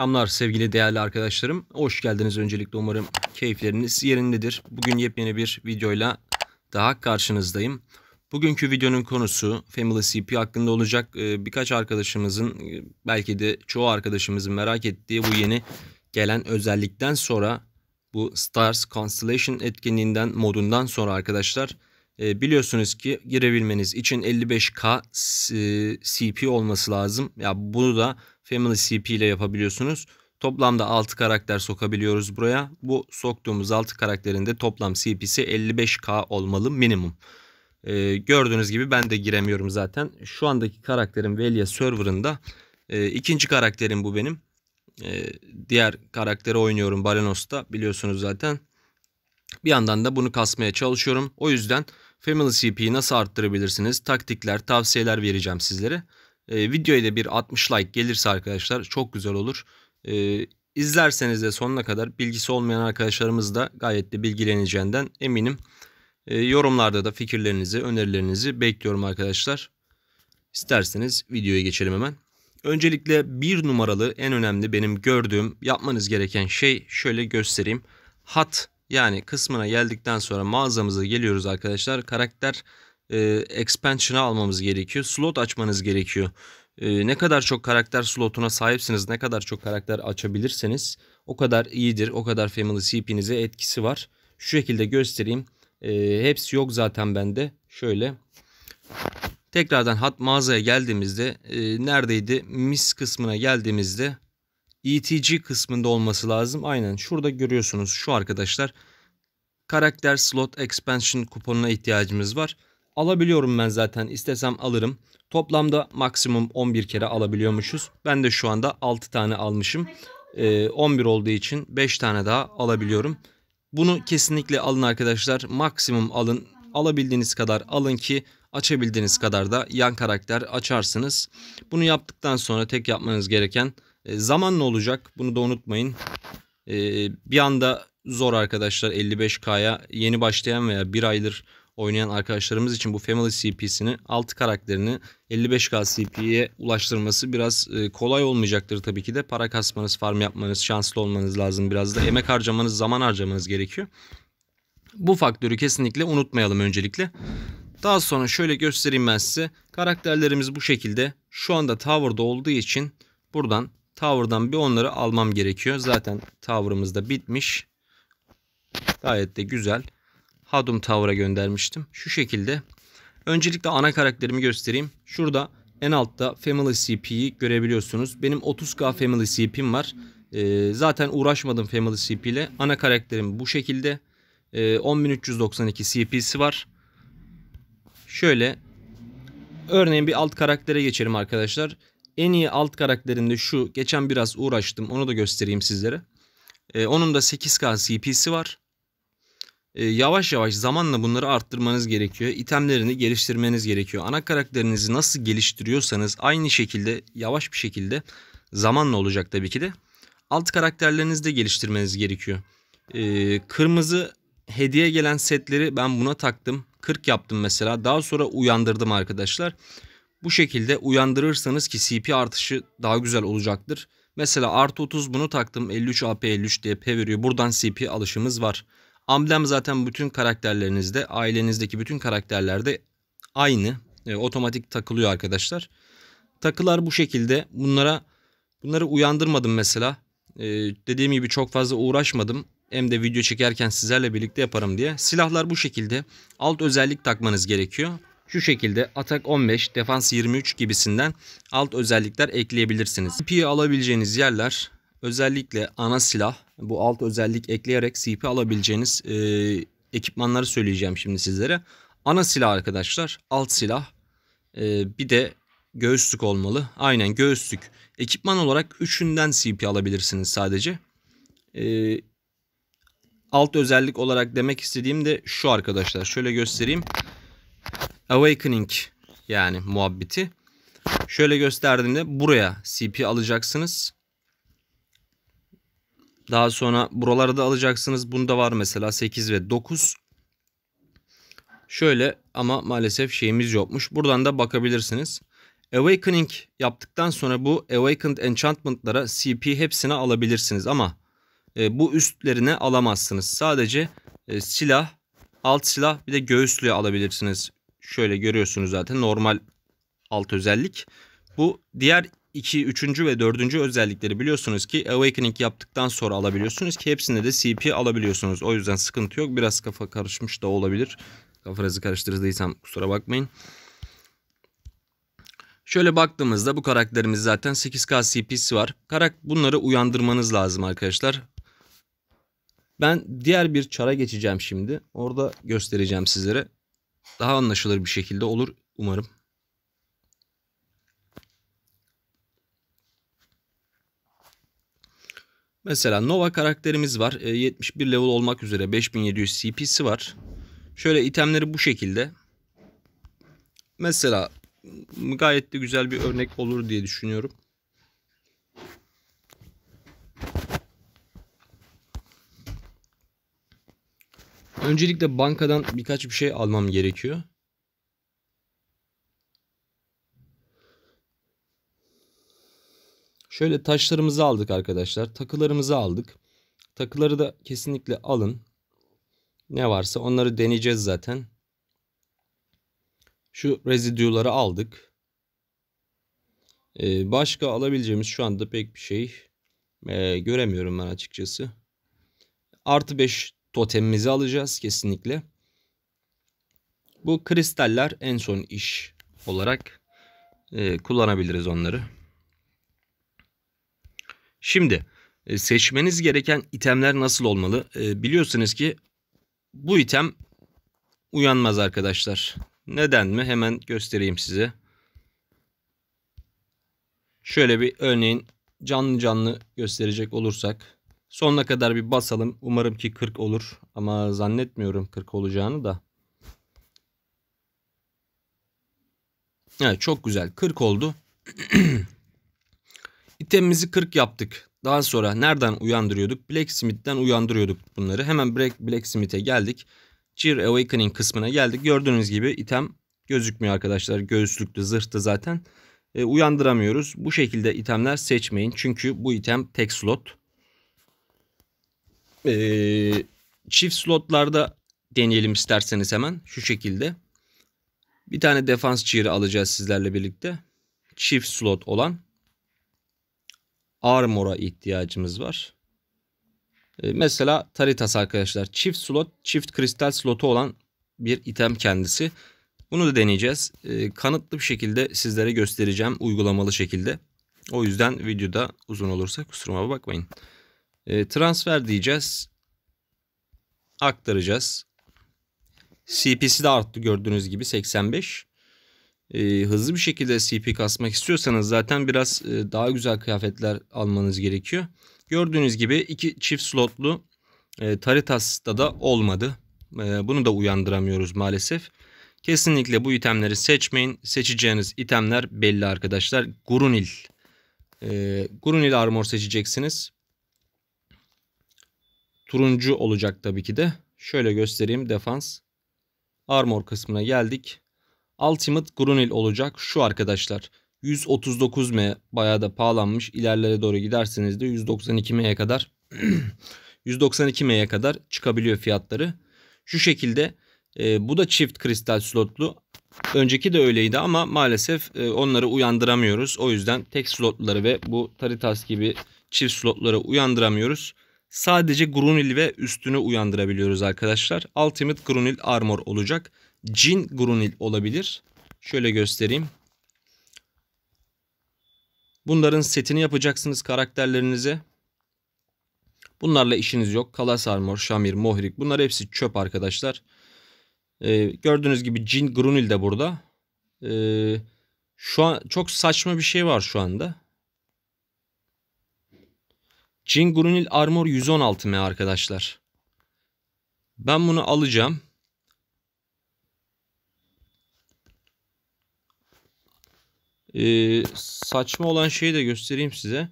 Selamlar sevgili değerli arkadaşlarım. Hoş geldiniz öncelikle umarım keyifleriniz yerindedir. Bugün yepyeni bir videoyla daha karşınızdayım. Bugünkü videonun konusu Family CP hakkında olacak. Ee, birkaç arkadaşımızın e, belki de çoğu arkadaşımızın merak ettiği bu yeni gelen özellikten sonra bu Stars Constellation etkinliğinden modundan sonra arkadaşlar e, biliyorsunuz ki girebilmeniz için 55K e, CP olması lazım. Ya bunu da Family CP ile yapabiliyorsunuz. Toplamda 6 karakter sokabiliyoruz buraya. Bu soktuğumuz 6 karakterin de toplam CP'si 55k olmalı minimum. Ee, gördüğünüz gibi ben de giremiyorum zaten. Şu andaki karakterim Velia serverında. E, ikinci karakterim bu benim. E, diğer karakteri oynuyorum Balenos'ta biliyorsunuz zaten. Bir yandan da bunu kasmaya çalışıyorum. O yüzden Family CP'yi nasıl arttırabilirsiniz? Taktikler, tavsiyeler vereceğim sizlere. E, ee, videoya da bir 60 like gelirse arkadaşlar çok güzel olur. E, izlerseniz de sonuna kadar bilgisi olmayan arkadaşlarımız da gayet de bilgileneceğinden eminim. E, yorumlarda da fikirlerinizi, önerilerinizi bekliyorum arkadaşlar. İsterseniz videoya geçelim hemen. Öncelikle bir numaralı en önemli benim gördüğüm yapmanız gereken şey şöyle göstereyim. Hat yani kısmına geldikten sonra mağazamıza geliyoruz arkadaşlar. Karakter e, expansion'a almamız gerekiyor. Slot açmanız gerekiyor. E, ne kadar çok karakter slotuna sahipsiniz, ne kadar çok karakter açabilirseniz o kadar iyidir. O kadar family CP'nize etkisi var. Şu şekilde göstereyim. E, hepsi yok zaten bende. Şöyle. Tekrardan hat mağazaya geldiğimizde e, neredeydi? Miss kısmına geldiğimizde ETG kısmında olması lazım. Aynen şurada görüyorsunuz şu arkadaşlar. Karakter slot expansion kuponuna ihtiyacımız var. Alabiliyorum ben zaten istesem alırım. Toplamda maksimum 11 kere alabiliyormuşuz. Ben de şu anda 6 tane almışım. Ee, 11 olduğu için 5 tane daha alabiliyorum. Bunu kesinlikle alın arkadaşlar. Maksimum alın. Alabildiğiniz kadar alın ki açabildiğiniz kadar da yan karakter açarsınız. Bunu yaptıktan sonra tek yapmanız gereken e, zaman ne olacak? Bunu da unutmayın. E, bir anda zor arkadaşlar 55K'ya yeni başlayan veya bir aydır oynayan arkadaşlarımız için bu Family CP'sini 6 karakterini 55k CP'ye ulaştırması biraz e, kolay olmayacaktır tabii ki de. Para kasmanız, farm yapmanız, şanslı olmanız lazım. Biraz da emek harcamanız, zaman harcamanız gerekiyor. Bu faktörü kesinlikle unutmayalım öncelikle. Daha sonra şöyle göstereyim ben size. Karakterlerimiz bu şekilde. Şu anda tower'da olduğu için buradan tower'dan bir onları almam gerekiyor. Zaten tower'ımız da bitmiş. Gayet de güzel. Hadum Tower'a göndermiştim. Şu şekilde. Öncelikle ana karakterimi göstereyim. Şurada en altta Family CP'yi görebiliyorsunuz. Benim 30k Family CP'm var. Ee, zaten uğraşmadım Family CP ile. Ana karakterim bu şekilde. Ee, 10392 CP'si var. Şöyle örneğin bir alt karaktere geçelim arkadaşlar. En iyi alt karakterinde şu. Geçen biraz uğraştım. Onu da göstereyim sizlere. Ee, onun da 8k CP'si var. Ee, yavaş yavaş zamanla bunları arttırmanız gerekiyor. İtemlerini geliştirmeniz gerekiyor. Ana karakterinizi nasıl geliştiriyorsanız aynı şekilde yavaş bir şekilde zamanla olacak tabii ki de. Alt karakterlerinizi de geliştirmeniz gerekiyor. Ee, kırmızı hediye gelen setleri ben buna taktım. 40 yaptım mesela. Daha sonra uyandırdım arkadaşlar. Bu şekilde uyandırırsanız ki CP artışı daha güzel olacaktır. Mesela artı 30 bunu taktım. 53 AP 53 DP veriyor. Buradan CP alışımız var. Amblem zaten bütün karakterlerinizde, ailenizdeki bütün karakterlerde aynı. E, otomatik takılıyor arkadaşlar. Takılar bu şekilde. Bunlara bunları uyandırmadım mesela. E, dediğim gibi çok fazla uğraşmadım. Hem de video çekerken sizlerle birlikte yaparım diye. Silahlar bu şekilde. Alt özellik takmanız gerekiyor. Şu şekilde atak 15, defans 23 gibisinden alt özellikler ekleyebilirsiniz. Pi'yi alabileceğiniz yerler özellikle ana silah bu alt özellik ekleyerek CP alabileceğiniz e, ekipmanları söyleyeceğim şimdi sizlere. Ana silah arkadaşlar alt silah e, bir de göğüslük olmalı. Aynen göğüslük. Ekipman olarak üçünden CP alabilirsiniz sadece. E, alt özellik olarak demek istediğim de şu arkadaşlar. Şöyle göstereyim. Awakening yani muhabbeti. Şöyle gösterdiğimde buraya CP alacaksınız. Daha sonra buralarda alacaksınız. Bunda var mesela 8 ve 9. Şöyle ama maalesef şeyimiz yokmuş. Buradan da bakabilirsiniz. Awakening yaptıktan sonra bu Awakened Enchantment'lara CP hepsini alabilirsiniz ama e, bu üstlerine alamazsınız. Sadece e, silah, alt silah bir de göğüslüğü alabilirsiniz. Şöyle görüyorsunuz zaten normal alt özellik. Bu diğer 2, 3. ve 4. özellikleri biliyorsunuz ki Awakening yaptıktan sonra alabiliyorsunuz ki hepsinde de CP alabiliyorsunuz. O yüzden sıkıntı yok. Biraz kafa karışmış da olabilir. Kafanızı karıştırdıysam kusura bakmayın. Şöyle baktığımızda bu karakterimiz zaten 8K CP'si var. Karak bunları uyandırmanız lazım arkadaşlar. Ben diğer bir çara geçeceğim şimdi. Orada göstereceğim sizlere. Daha anlaşılır bir şekilde olur umarım. Mesela Nova karakterimiz var. E, 71 level olmak üzere 5700 CP'si var. Şöyle itemleri bu şekilde. Mesela gayet de güzel bir örnek olur diye düşünüyorum. Öncelikle bankadan birkaç bir şey almam gerekiyor. Şöyle taşlarımızı aldık arkadaşlar. Takılarımızı aldık. Takıları da kesinlikle alın. Ne varsa onları deneyeceğiz zaten. Şu rezidüları aldık. Ee, başka alabileceğimiz şu anda pek bir şey e, göremiyorum ben açıkçası. Artı 5 totemimizi alacağız kesinlikle. Bu kristaller en son iş olarak e, kullanabiliriz onları. Şimdi e, seçmeniz gereken itemler nasıl olmalı? E, biliyorsunuz ki bu item uyanmaz arkadaşlar. Neden mi? Hemen göstereyim size. Şöyle bir örneğin canlı canlı gösterecek olursak. Sonuna kadar bir basalım. Umarım ki 40 olur. Ama zannetmiyorum 40 olacağını da. Evet çok güzel. 40 oldu. itemimizi 40 yaptık. Daha sonra nereden uyandırıyorduk? Blacksmith'ten uyandırıyorduk bunları. Hemen Blacksmith'e geldik. Cheer Awakening kısmına geldik. Gördüğünüz gibi item gözükmüyor arkadaşlar. Göğüslüktü, zırhtı zaten. E, uyandıramıyoruz. Bu şekilde itemler seçmeyin. Çünkü bu item tek slot. E, çift slotlarda deneyelim isterseniz hemen. Şu şekilde. Bir tane defans cheer'ı alacağız sizlerle birlikte. Çift slot olan armor'a ihtiyacımız var. E, mesela Taritas arkadaşlar çift slot çift kristal slotu olan bir item kendisi. Bunu da deneyeceğiz. E, kanıtlı bir şekilde sizlere göstereceğim uygulamalı şekilde. O yüzden videoda uzun olursa kusuruma bakmayın. E, transfer diyeceğiz. Aktaracağız. CPC de arttı gördüğünüz gibi 85 e, hızlı bir şekilde CP kasmak istiyorsanız zaten biraz e, daha güzel kıyafetler almanız gerekiyor. Gördüğünüz gibi iki çift slotlu e, Taritas'ta da olmadı. E, bunu da uyandıramıyoruz maalesef. Kesinlikle bu itemleri seçmeyin. Seçeceğiniz itemler belli arkadaşlar. Gurunil. E, Gurunil armor seçeceksiniz. Turuncu olacak tabii ki de. Şöyle göstereyim defans. Armor kısmına geldik. Ultimate Grunil olacak şu arkadaşlar. 139M bayağı da pahalanmış. İlerlere doğru giderseniz de 192M'ye kadar 192M'ye kadar çıkabiliyor fiyatları. Şu şekilde e, bu da çift kristal slotlu. Önceki de öyleydi ama maalesef e, onları uyandıramıyoruz. O yüzden tek slotları ve bu Taritas gibi çift slotları uyandıramıyoruz. Sadece Grunil ve üstünü uyandırabiliyoruz arkadaşlar. Ultimate Grunil Armor olacak cin grunil olabilir. Şöyle göstereyim. Bunların setini yapacaksınız karakterlerinize. Bunlarla işiniz yok. Kalas Armor, Şamir, Mohrik bunlar hepsi çöp arkadaşlar. Ee, gördüğünüz gibi Cin Grunil de burada. Ee, şu an çok saçma bir şey var şu anda. Cin Grunil Armor 116 mi arkadaşlar? Ben bunu alacağım. Ee, saçma olan şeyi de göstereyim size.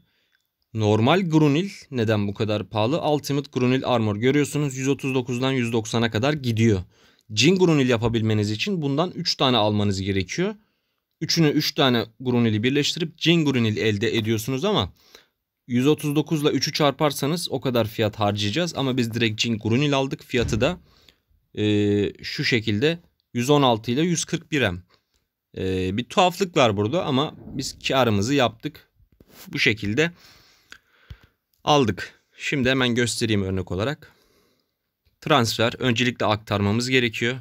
Normal Grunil neden bu kadar pahalı? Ultimate Grunil Armor görüyorsunuz 139'dan 190'a kadar gidiyor. Jin Grunil yapabilmeniz için bundan 3 tane almanız gerekiyor. Üçünü 3 üç tane Grunil'i birleştirip Jin Grunil elde ediyorsunuz ama 139 ile 3'ü çarparsanız o kadar fiyat harcayacağız. Ama biz direkt Jin Grunil aldık. Fiyatı da e, şu şekilde 116 ile 141 M. Ee, bir tuhaflık var burada ama biz karımızı yaptık. Bu şekilde aldık. Şimdi hemen göstereyim örnek olarak. Transfer öncelikle aktarmamız gerekiyor.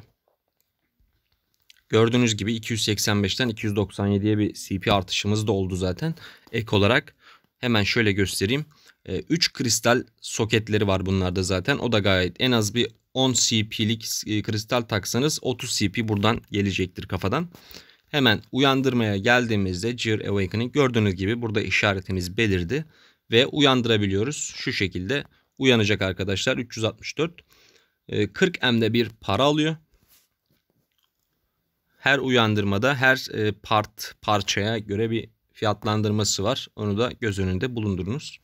Gördüğünüz gibi 285'ten 297'ye bir CP artışımız da oldu zaten. Ek olarak hemen şöyle göstereyim. 3 ee, kristal soketleri var bunlarda zaten. O da gayet en az bir 10 CP'lik e, kristal taksanız 30 CP buradan gelecektir kafadan. Hemen uyandırmaya geldiğimizde Gear Awakening gördüğünüz gibi burada işaretimiz belirdi. Ve uyandırabiliyoruz. Şu şekilde uyanacak arkadaşlar 364. 40M'de ee, bir para alıyor. Her uyandırmada her e, part parçaya göre bir fiyatlandırması var. Onu da göz önünde bulundurunuz.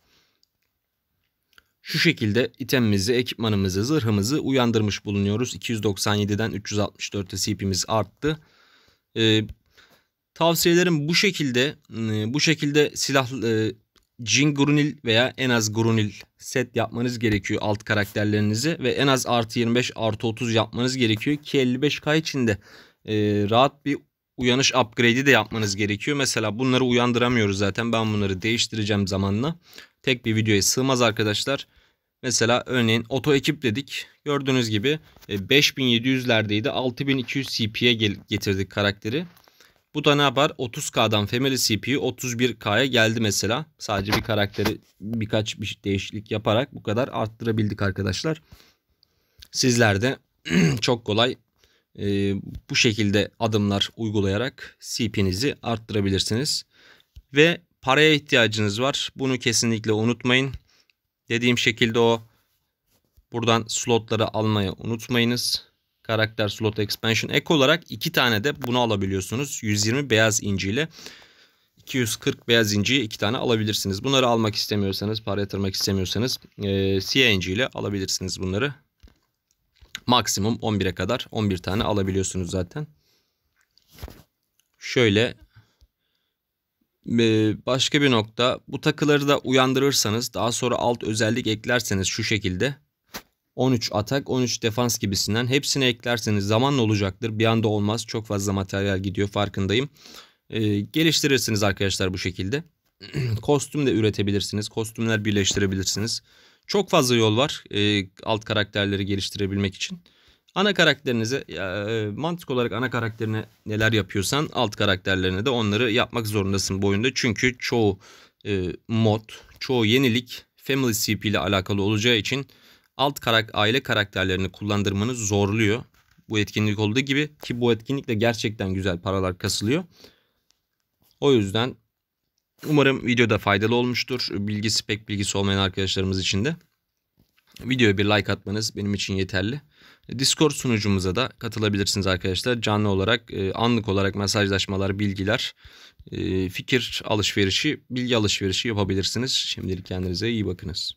Şu şekilde itemimizi, ekipmanımızı, zırhımızı uyandırmış bulunuyoruz. 297'den 364'e CP'miz arttı. Ee, Tavsiyelerim bu şekilde. E, bu şekilde silah e, Jin Grunil veya en az Grunil set yapmanız gerekiyor alt karakterlerinizi ve en az artı 25 artı 30 yapmanız gerekiyor ki 55k içinde e, rahat bir uyanış upgrade'i de yapmanız gerekiyor. Mesela bunları uyandıramıyoruz zaten ben bunları değiştireceğim zamanla. Tek bir videoya sığmaz arkadaşlar. Mesela örneğin oto ekip dedik. Gördüğünüz gibi 5700'lerdeydi 6200 CP'ye getirdik karakteri. Bu da ne yapar? 30K'dan Family CPU 31K'ya geldi mesela. Sadece bir karakteri birkaç bir değişiklik yaparak bu kadar arttırabildik arkadaşlar. Sizler de çok kolay e, bu şekilde adımlar uygulayarak CP'nizi arttırabilirsiniz. Ve paraya ihtiyacınız var. Bunu kesinlikle unutmayın. Dediğim şekilde o buradan slotları almayı unutmayınız karakter slot expansion. Ek olarak iki tane de bunu alabiliyorsunuz. 120 beyaz inciyle 240 beyaz inciyi iki tane alabilirsiniz. Bunları almak istemiyorsanız, para yatırmak istemiyorsanız e, siyah inci alabilirsiniz bunları. Maksimum 11'e kadar 11 tane alabiliyorsunuz zaten. Şöyle e, başka bir nokta bu takıları da uyandırırsanız daha sonra alt özellik eklerseniz şu şekilde 13 atak, 13 defans gibisinden hepsini eklerseniz zamanla olacaktır. Bir anda olmaz. Çok fazla materyal gidiyor farkındayım. Ee, geliştirirsiniz arkadaşlar bu şekilde. Kostüm de üretebilirsiniz. Kostümler birleştirebilirsiniz. Çok fazla yol var e, alt karakterleri geliştirebilmek için. Ana karakterinize e, mantık olarak ana karakterine neler yapıyorsan alt karakterlerine de onları yapmak zorundasın bu oyunda. Çünkü çoğu e, mod, çoğu yenilik Family CP ile alakalı olacağı için alt karak aile karakterlerini kullandırmanı zorluyor. Bu etkinlik olduğu gibi ki bu etkinlikle gerçekten güzel paralar kasılıyor. O yüzden umarım videoda faydalı olmuştur. Bilgisi pek bilgisi olmayan arkadaşlarımız için de. Videoya bir like atmanız benim için yeterli. Discord sunucumuza da katılabilirsiniz arkadaşlar. Canlı olarak, e, anlık olarak mesajlaşmalar, bilgiler, e, fikir alışverişi, bilgi alışverişi yapabilirsiniz. Şimdilik kendinize iyi bakınız.